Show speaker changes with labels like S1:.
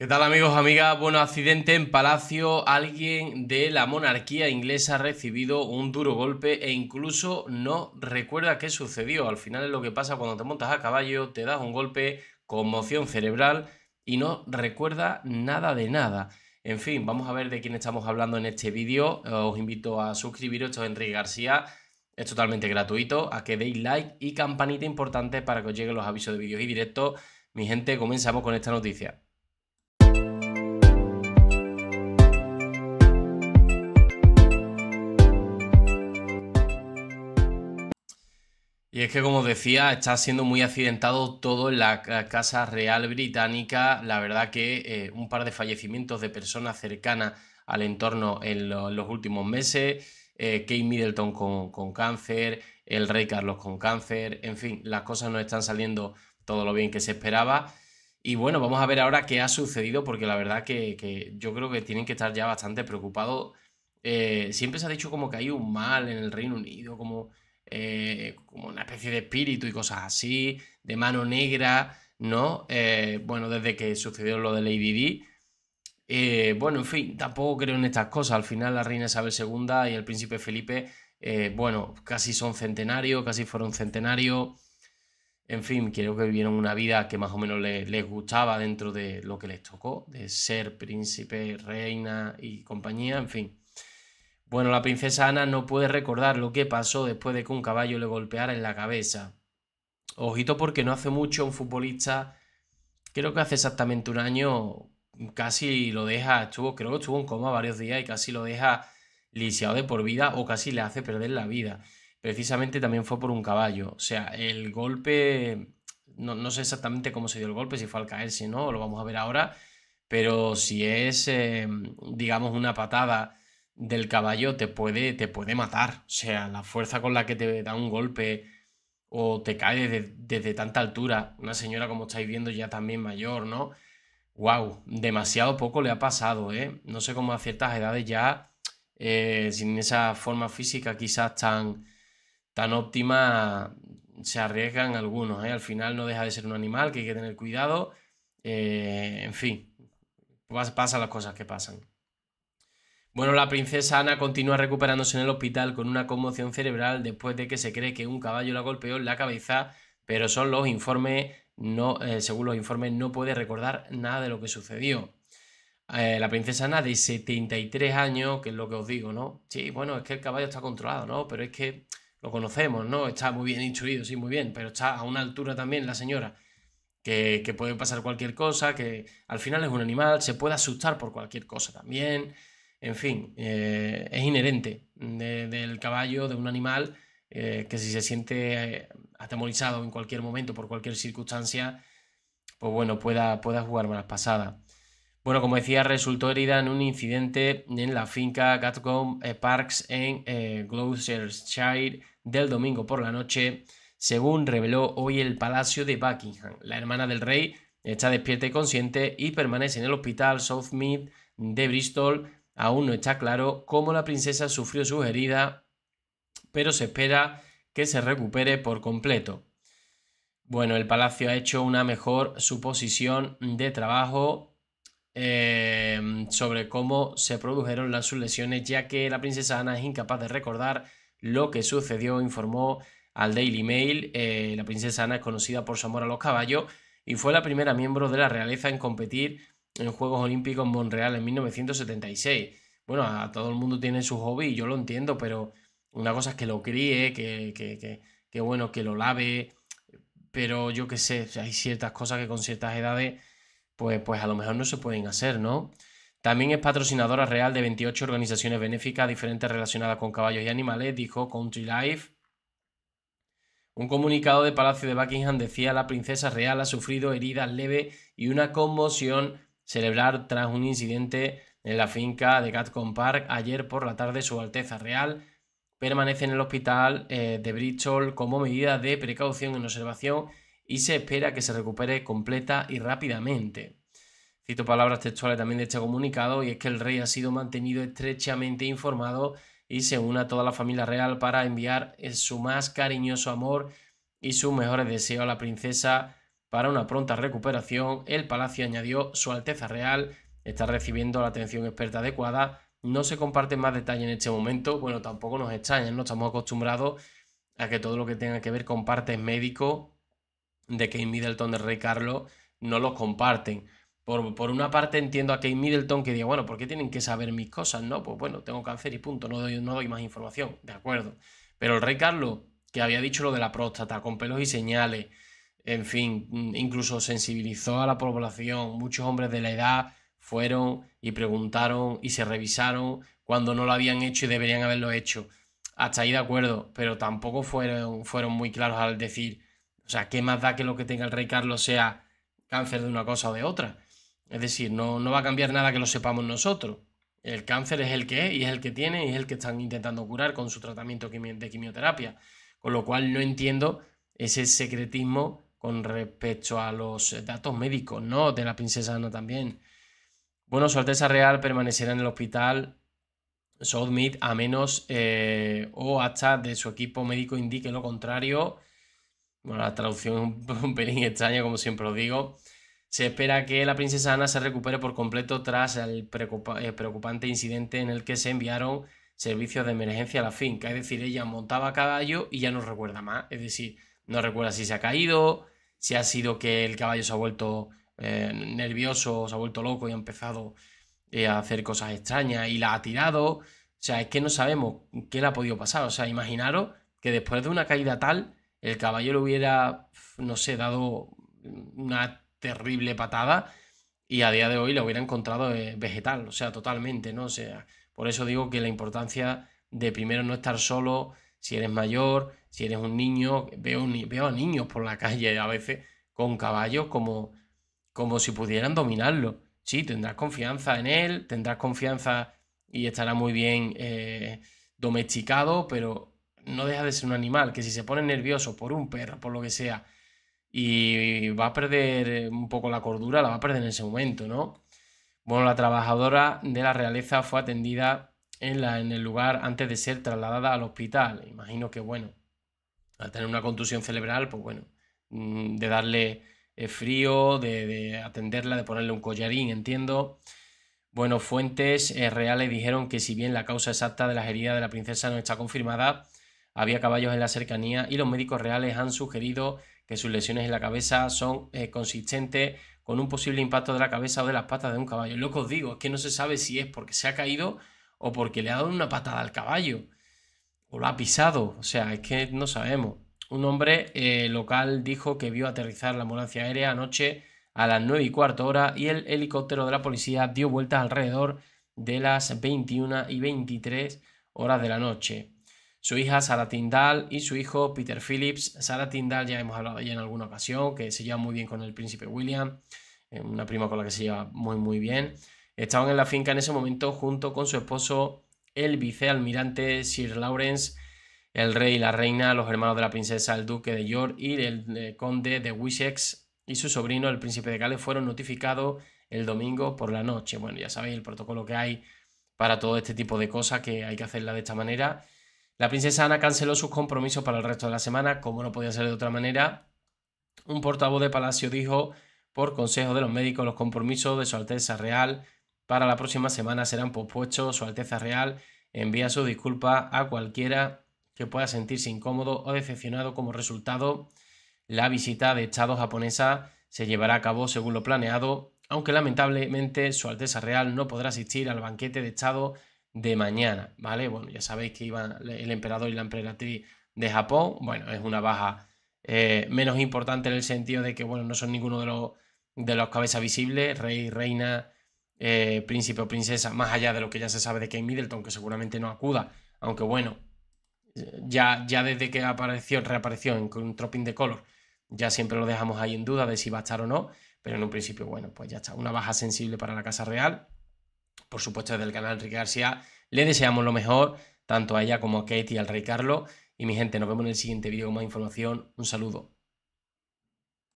S1: ¿Qué tal amigos, amigas? Bueno, accidente en Palacio. Alguien de la monarquía inglesa ha recibido un duro golpe e incluso no recuerda qué sucedió. Al final es lo que pasa cuando te montas a caballo, te das un golpe, conmoción cerebral y no recuerda nada de nada. En fin, vamos a ver de quién estamos hablando en este vídeo. Os invito a suscribiros, esto es Enrique García. Es totalmente gratuito, a que deis like y campanita importante para que os lleguen los avisos de vídeos y directos. Mi gente, comenzamos con esta noticia. Y es que, como decía, está siendo muy accidentado todo en la Casa Real Británica. La verdad que eh, un par de fallecimientos de personas cercanas al entorno en, los últimos meses. Eh, Kate Middleton con, cáncer, el rey Carlos con cáncer. En fin, las cosas no están saliendo todo lo bien que se esperaba. Y bueno, vamos a ver ahora qué ha sucedido, porque la verdad que, yo creo que tienen que estar ya bastante preocupados. Eh, siempre se ha dicho como que hay un mal en el Reino Unido, como eh, como una especie de espíritu y cosas así, de mano negra, ¿no? Eh, bueno, desde que sucedió lo de Lady d. Eh, bueno, en fin, tampoco creo en estas cosas. Al final la reina Isabel II y el príncipe Felipe, bueno, casi son centenarios, casi fueron centenarios. En fin, creo que vivieron una vida que más o menos les, gustaba dentro de lo que les tocó, de ser príncipe, reina y compañía, en fin. Bueno, la princesa Ana no puede recordar lo que pasó después de que un caballo le golpeara en la cabeza. Ojito porque no hace mucho un futbolista, creo que hace exactamente un año, casi lo deja, estuvo, creo que estuvo en coma varios días y casi lo deja lisiado de por vida o casi le hace perder la vida. Precisamente también fue por un caballo. O sea, el golpe, no, sé exactamente cómo se dio el golpe, si fue al caer, si no, lo vamos a ver ahora, pero si es, eh, digamos, una patada del caballo te puede, te puede matar. O sea, la fuerza con la que te da un golpe o te cae desde, tanta altura. Una señora, como estáis viendo, ya también mayor, ¿no? ¡Wow! Demasiado poco le ha pasado, ¿eh? No sé cómo a ciertas edades ya, eh, sin esa forma física quizás tan, tan óptima, se arriesgan algunos, ¿eh? Al final no deja de ser un animal que hay que tener cuidado. Eh, en fin, pasan las cosas que pasan. Bueno, la princesa Ana continúa recuperándose en el hospital con una conmoción cerebral después de que se cree que un caballo la golpeó en la cabeza, pero son los informes, no, eh, según los informes, no puede recordar nada de lo que sucedió. Eh, la princesa Ana de 73 años, que es lo que os digo, ¿no? Sí, bueno, es que el caballo está controlado, ¿no? Pero es que lo conocemos, ¿no? Está muy bien instruido, sí, muy bien, pero está a una altura también la señora, que puede pasar cualquier cosa, que al final es un animal, se puede asustar por cualquier cosa también en fin, eh, es inherente del caballo, de un animal, eh, que si se siente eh, atemorizado en cualquier momento, por cualquier circunstancia, pues bueno, pueda, pueda jugar malas pasadas. Bueno, como decía, resultó herida en un incidente en la finca Gatcombe Parks en Gloucestershire del domingo por la noche, según reveló hoy el Palacio de Buckingham. La hermana del rey está despierta y consciente y permanece en el hospital Southmead de Bristol Aún no está claro cómo la princesa sufrió su herida, pero se espera que se recupere por completo. Bueno, el palacio ha hecho una mejor suposición de trabajo eh, sobre cómo se produjeron las lesiones, ya que la princesa Ana es incapaz de recordar lo que sucedió, informó al Daily Mail. Eh, la princesa Ana es conocida por su amor a los caballos y fue la primera miembro de la realeza en competir en Juegos Olímpicos en Montreal en 1976. Bueno, a todo el mundo tiene su hobby, yo lo entiendo, pero una cosa es que lo críe, que, bueno, que lo lave, pero yo qué sé, hay ciertas cosas que con ciertas edades, pues, pues a lo mejor no se pueden hacer, ¿no? También es patrocinadora real de 28 organizaciones benéficas diferentes relacionadas con caballos y animales, dijo Country Life. Un comunicado de Palacio de Buckingham decía la princesa real ha sufrido heridas leves y una conmoción celebrar tras un incidente en la finca de Gatcombe Park ayer por la tarde. Su Alteza Real permanece en el hospital eh, de Bristol como medida de precaución en observación y se espera que se recupere completa y rápidamente. Cito palabras textuales también de este comunicado y es que el rey ha sido mantenido estrechamente informado y se une a toda la familia real para enviar eh, su más cariñoso amor y sus mejores deseos a la princesa para una pronta recuperación, el palacio añadió Su Alteza Real está recibiendo la atención experta adecuada. No se comparte más detalle en este momento. Bueno, tampoco nos extrañan, no estamos acostumbrados a que todo lo que tenga que ver con partes médicos de Kate Middleton del Rey Carlos no los comparten. Por, una parte entiendo a Kate Middleton que diga, bueno, ¿por qué tienen que saber mis cosas? No, pues bueno, tengo cáncer y punto, no no doy más información, de acuerdo. Pero el Rey Carlos, que había dicho lo de la próstata, con pelos y señales, en fin, incluso sensibilizó a la población. Muchos hombres de la edad fueron y preguntaron y se revisaron cuando no lo habían hecho y deberían haberlo hecho. Hasta ahí de acuerdo, pero tampoco fueron, fueron muy claros al decir, o sea, ¿qué más da que lo que tenga el rey Carlos sea cáncer de una cosa o de otra? Es decir, no, no va a cambiar nada que lo sepamos nosotros. El cáncer es el que es y es el que tiene y es el que están intentando curar con su tratamiento de quimioterapia. Con lo cual no entiendo ese secretismo con respecto a los eh, datos médicos, ¿no? De la princesa Ana también. Bueno, su Alteza Real permanecerá en el hospital Southmead a menos eh, o hasta de su equipo médico indique lo contrario. Bueno, la traducción es un pelín extraña, como siempre lo digo. Se espera que la princesa Ana se recupere por completo tras el eh, preocupante incidente en el que se enviaron servicios de emergencia a la finca. Es decir, ella montaba a caballo y ya no recuerda más. Es decir, no recuerda si se ha caído, si ha sido que el caballo se ha vuelto eh, nervioso, se ha vuelto loco y ha empezado eh, a hacer cosas extrañas y la ha tirado. O sea, es que no sabemos qué le ha podido pasar. O sea, imaginaros que después de una caída tal, el caballo le hubiera, no sé, dado una terrible patada y a día de hoy la hubiera encontrado eh, vegetal, o sea, totalmente, ¿no? O sea, por eso digo que la importancia de primero no estar solo, si eres mayor, si eres un niño. Veo, veo a niños por la calle a veces con caballos como, como si pudieran dominarlo. Sí, tendrás confianza en él, tendrás confianza y estará muy bien eh, domesticado, pero no deja de ser un animal que si se pone nervioso por un perro, por lo que sea, y va a perder eh, un poco la cordura, la va a perder en ese momento, ¿no? Bueno, la trabajadora de la realeza fue atendida en, la, en el lugar antes de ser trasladada al hospital. Imagino que, bueno, al tener una contusión cerebral, pues bueno, mm, de darle eh, frío, de, atenderla, de ponerle un collarín, entiendo. Bueno, fuentes eh, reales dijeron que si bien la causa exacta de las heridas de la princesa no está confirmada, había caballos en la cercanía y los médicos reales han sugerido que sus lesiones en la cabeza son eh, consistentes con un posible impacto de la cabeza o de las patas de un caballo. Lo que os digo es que no se sabe si es porque se ha caído o porque le ha dado una patada al caballo, o lo ha pisado, o sea, es que no sabemos. Un hombre eh, local dijo que vio aterrizar la ambulancia aérea anoche a las 9 y cuarto hora y el helicóptero de la policía dio vueltas alrededor de las 21 y 23 horas de la noche. Su hija Sara Tindal y su hijo Peter Phillips. Sara Tindal ya hemos hablado en alguna ocasión, que se lleva muy bien con el príncipe William, eh, una prima con la que se lleva muy muy bien. Estaban en la finca en ese momento junto con su esposo, el vicealmirante Sir Lawrence, el rey y la reina, los hermanos de la princesa, el duque de York y el eh, conde de Wessex y su sobrino, el príncipe de Gales, fueron notificados el domingo por la noche. Bueno, ya sabéis el protocolo que hay para todo este tipo de cosas, que hay que hacerla de esta manera. La princesa Ana canceló sus compromisos para el resto de la semana, como no podía ser de otra manera. Un portavoz de Palacio dijo, por consejo de los médicos, los compromisos de Su Alteza Real para la próxima semana serán pospuestos. Su Alteza Real envía su disculpa a cualquiera que pueda sentirse incómodo o decepcionado como resultado. La visita de Estado japonesa se llevará a cabo según lo planeado, aunque lamentablemente Su Alteza Real no podrá asistir al banquete de Estado de mañana, ¿vale? Bueno, ya sabéis que iban el emperador y la emperatriz de Japón. Bueno, es una baja eh, menos importante en el sentido de que, bueno, no son ninguno de los, de los cabezas visibles, rey, reina eh, príncipe o princesa, más allá de lo que ya se sabe de Kate Middleton, que seguramente no acuda, aunque bueno, ya, ya desde que apareció, reapareció en un Tropping de Color, ya siempre lo dejamos ahí en duda de si va a estar o no, pero en un principio, bueno, pues ya está, una baja sensible para la Casa Real, por supuesto desde el canal Enrique García, le deseamos lo mejor, tanto a ella como a Kate y al Rey Carlos, y mi gente, nos vemos en el siguiente vídeo con más información, un saludo.